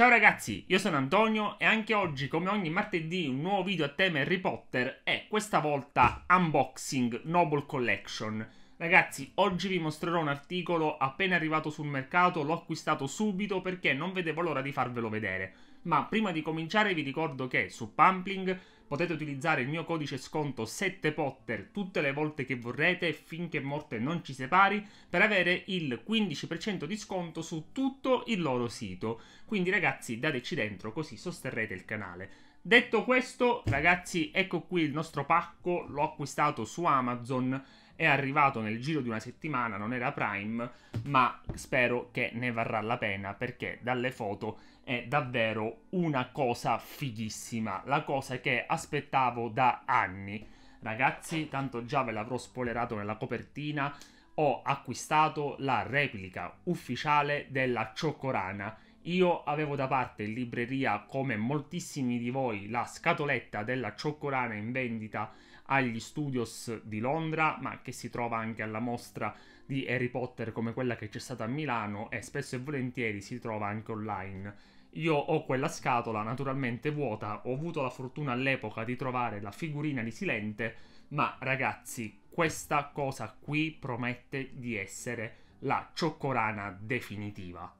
Ciao ragazzi, io sono Antonio e anche oggi, come ogni martedì, un nuovo video a tema Harry Potter e questa volta unboxing Noble Collection. Ragazzi, oggi vi mostrerò un articolo appena arrivato sul mercato, l'ho acquistato subito perché non vedevo l'ora di farvelo vedere. Ma prima di cominciare vi ricordo che su Pumpling potete utilizzare il mio codice sconto 7potter tutte le volte che vorrete finché morte non ci separi per avere il 15% di sconto su tutto il loro sito. Quindi ragazzi dateci dentro così sosterrete il canale. Detto questo, ragazzi, ecco qui il nostro pacco, l'ho acquistato su Amazon è arrivato nel giro di una settimana, non era Prime, ma spero che ne varrà la pena perché dalle foto è davvero una cosa fighissima, la cosa che aspettavo da anni. Ragazzi, tanto già ve l'avrò spoilerato nella copertina, ho acquistato la replica ufficiale della Cioccorana io avevo da parte in libreria, come moltissimi di voi, la scatoletta della cioccolana in vendita agli studios di Londra, ma che si trova anche alla mostra di Harry Potter come quella che c'è stata a Milano e spesso e volentieri si trova anche online. Io ho quella scatola naturalmente vuota, ho avuto la fortuna all'epoca di trovare la figurina di Silente, ma ragazzi, questa cosa qui promette di essere la cioccolana definitiva.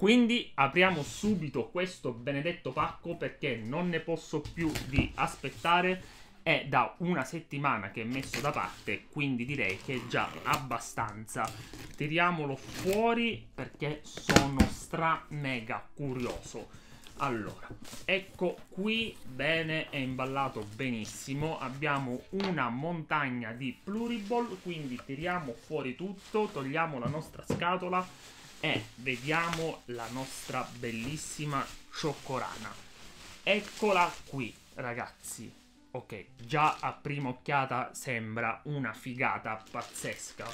Quindi apriamo subito questo benedetto pacco perché non ne posso più di aspettare. È da una settimana che è messo da parte, quindi direi che è già abbastanza. Tiriamolo fuori perché sono stra mega curioso. Allora, ecco qui, bene, è imballato benissimo. Abbiamo una montagna di pluriball, quindi tiriamo fuori tutto, togliamo la nostra scatola e vediamo la nostra bellissima cioccorana. Eccola qui, ragazzi. Ok, già a prima occhiata sembra una figata pazzesca.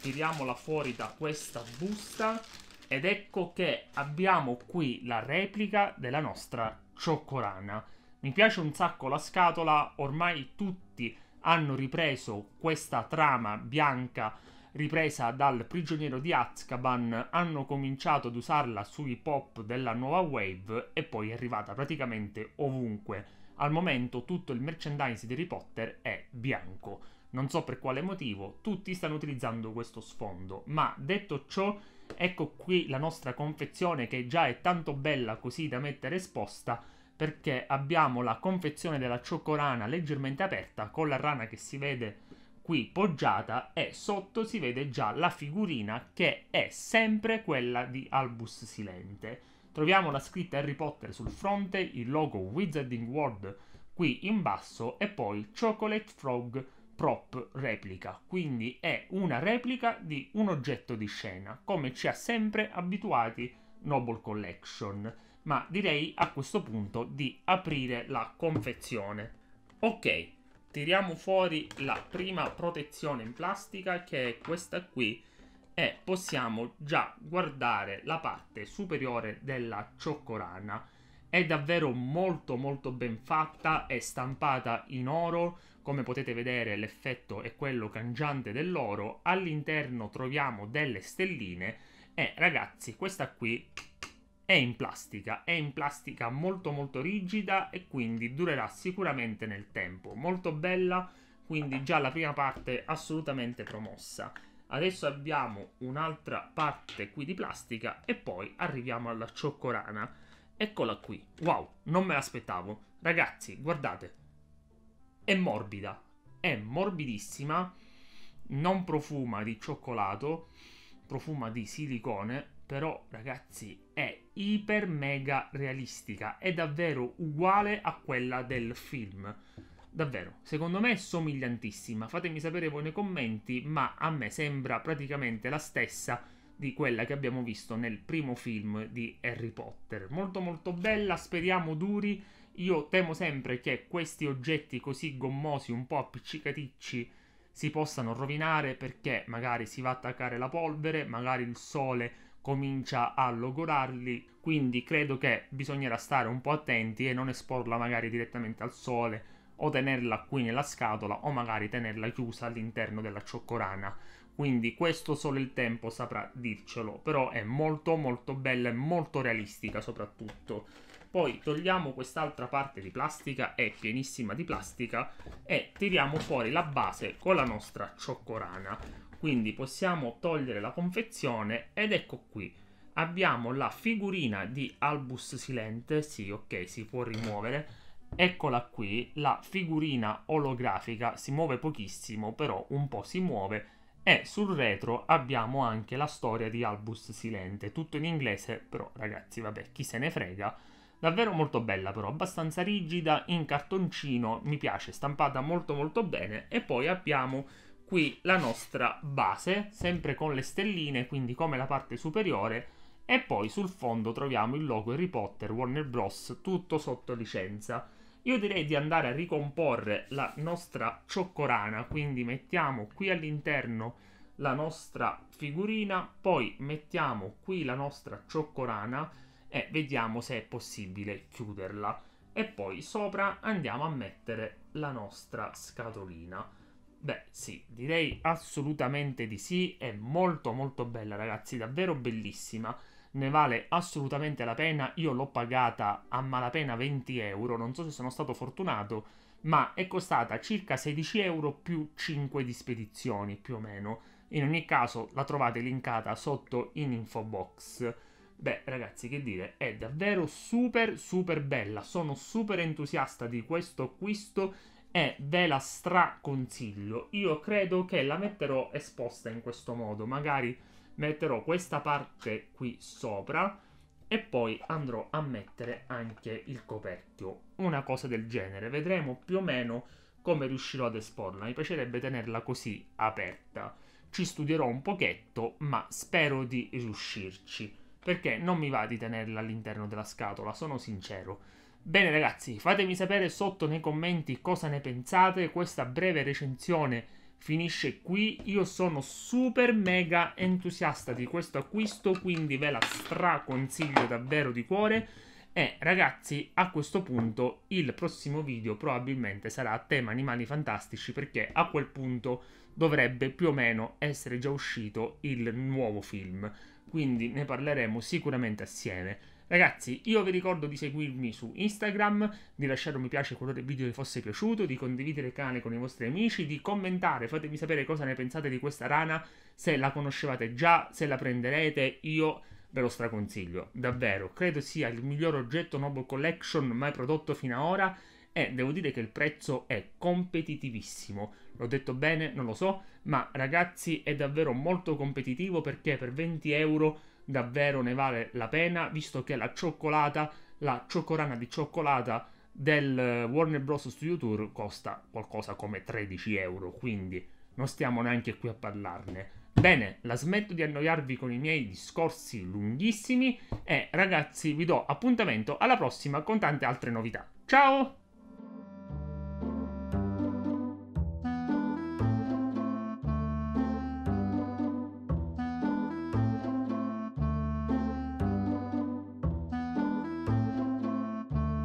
Tiriamola fuori da questa busta ed ecco che abbiamo qui la replica della nostra cioccorana. Mi piace un sacco la scatola, ormai tutti hanno ripreso questa trama bianca ripresa dal prigioniero di Azkaban, hanno cominciato ad usarla sui pop della nuova wave e poi è arrivata praticamente ovunque. Al momento tutto il merchandise di Harry Potter è bianco. Non so per quale motivo, tutti stanno utilizzando questo sfondo, ma detto ciò, ecco qui la nostra confezione che già è tanto bella così da mettere esposta perché abbiamo la confezione della cioccolana leggermente aperta con la rana che si vede qui poggiata e sotto si vede già la figurina che è sempre quella di Albus Silente. Troviamo la scritta Harry Potter sul fronte, il logo Wizarding World qui in basso e poi Chocolate Frog prop replica, quindi è una replica di un oggetto di scena, come ci ha sempre abituati Noble Collection, ma direi a questo punto di aprire la confezione. Ok, tiriamo fuori la prima protezione in plastica che è questa qui e possiamo già guardare la parte superiore della cioccolana è davvero molto molto ben fatta, è stampata in oro, come potete vedere l'effetto è quello cangiante dell'oro, all'interno troviamo delle stelline e ragazzi questa qui è in plastica, è in plastica molto molto rigida e quindi durerà sicuramente nel tempo. Molto bella, quindi già la prima parte assolutamente promossa. Adesso abbiamo un'altra parte qui di plastica e poi arriviamo alla cioccorana. Eccola qui. Wow, non me l'aspettavo. Ragazzi, guardate. È morbida, è morbidissima, non profuma di cioccolato, profuma di silicone, però ragazzi è iper mega realistica. È davvero uguale a quella del film. Davvero, secondo me è somigliantissima. Fatemi sapere voi nei commenti, ma a me sembra praticamente la stessa di quella che abbiamo visto nel primo film di Harry Potter. Molto molto bella, speriamo duri. Io temo sempre che questi oggetti così gommosi, un po' appiccicaticci, si possano rovinare perché magari si va a attaccare la polvere, magari il sole comincia a logorarli, quindi credo che bisognerà stare un po' attenti e non esporla magari direttamente al sole o tenerla qui nella scatola o magari tenerla chiusa all'interno della cioccorana. Quindi questo solo il tempo saprà dircelo, però è molto molto bella e molto realistica soprattutto. Poi togliamo quest'altra parte di plastica, è pienissima di plastica, e tiriamo fuori la base con la nostra cioccorana quindi possiamo togliere la confezione ed ecco qui abbiamo la figurina di Albus Silente, sì ok si può rimuovere, eccola qui la figurina olografica, si muove pochissimo però un po' si muove e sul retro abbiamo anche la storia di Albus Silente, tutto in inglese però ragazzi vabbè chi se ne frega, davvero molto bella però, abbastanza rigida, in cartoncino, mi piace, stampata molto molto bene e poi abbiamo qui la nostra base, sempre con le stelline, quindi come la parte superiore, e poi sul fondo troviamo il logo Harry Potter Warner Bros. tutto sotto licenza. Io direi di andare a ricomporre la nostra cioccorana, quindi mettiamo qui all'interno la nostra figurina, poi mettiamo qui la nostra cioccorana e vediamo se è possibile chiuderla. E poi sopra andiamo a mettere la nostra scatolina. Beh, sì, direi assolutamente di sì, è molto molto bella ragazzi, davvero bellissima, ne vale assolutamente la pena, io l'ho pagata a malapena 20 euro, non so se sono stato fortunato, ma è costata circa 16 euro più 5 di spedizioni più o meno, in ogni caso la trovate linkata sotto in info box. Beh, ragazzi, che dire, è davvero super super bella. Sono super entusiasta di questo acquisto e ve la straconsiglio. Io credo che la metterò esposta in questo modo, magari metterò questa parte qui sopra e poi andrò a mettere anche il coperchio, una cosa del genere. Vedremo più o meno come riuscirò ad esporla. Mi piacerebbe tenerla così aperta. Ci studierò un pochetto, ma spero di riuscirci, perché non mi va di tenerla all'interno della scatola, sono sincero. Bene ragazzi, fatemi sapere sotto nei commenti cosa ne pensate, questa breve recensione finisce qui, io sono super mega entusiasta di questo acquisto, quindi ve la straconsiglio davvero di cuore. E ragazzi, a questo punto il prossimo video probabilmente sarà a tema animali fantastici perché a quel punto dovrebbe più o meno essere già uscito il nuovo film quindi ne parleremo sicuramente assieme. Ragazzi, io vi ricordo di seguirmi su Instagram, di lasciare un mi piace qualora il video vi fosse piaciuto, di condividere il canale con i vostri amici, di commentare, fatemi sapere cosa ne pensate di questa rana, se la conoscevate già, se la prenderete, io ve lo straconsiglio, davvero. Credo sia il miglior oggetto Noble Collection mai prodotto fino ad ora e devo dire che il prezzo è competitivissimo. L'ho detto bene, non lo so, ma ragazzi è davvero molto competitivo perché per 20 euro davvero ne vale la pena, visto che la cioccolata, la cioccorana di cioccolata del Warner Bros. Studio Tour costa qualcosa come 13 euro, quindi non stiamo neanche qui a parlarne. Bene, la smetto di annoiarvi con i miei discorsi lunghissimi e ragazzi vi do appuntamento alla prossima con tante altre novità. Ciao!